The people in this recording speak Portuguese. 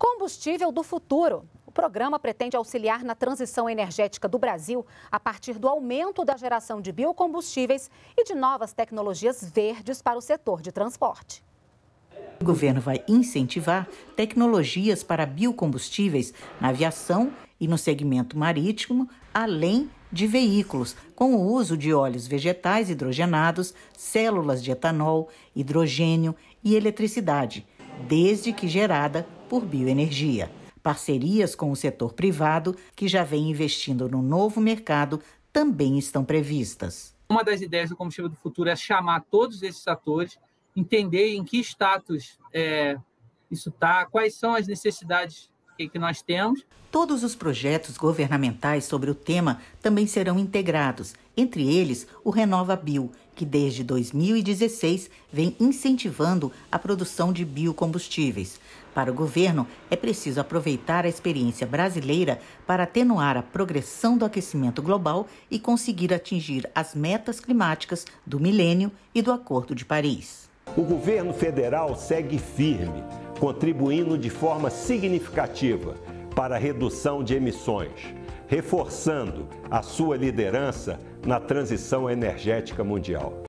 Combustível do Futuro. O programa pretende auxiliar na transição energética do Brasil a partir do aumento da geração de biocombustíveis e de novas tecnologias verdes para o setor de transporte. O governo vai incentivar tecnologias para biocombustíveis na aviação e no segmento marítimo, além de veículos, com o uso de óleos vegetais hidrogenados, células de etanol, hidrogênio e eletricidade desde que gerada por bioenergia. Parcerias com o setor privado, que já vem investindo no novo mercado, também estão previstas. Uma das ideias do combustível do futuro é chamar todos esses atores, entender em que status é, isso está, quais são as necessidades que, que nós temos. Todos os projetos governamentais sobre o tema também serão integrados, entre eles o Renova Bio, que desde 2016 vem incentivando a produção de biocombustíveis. Para o governo, é preciso aproveitar a experiência brasileira para atenuar a progressão do aquecimento global e conseguir atingir as metas climáticas do milênio e do Acordo de Paris. O governo federal segue firme contribuindo de forma significativa para a redução de emissões, reforçando a sua liderança na transição energética mundial.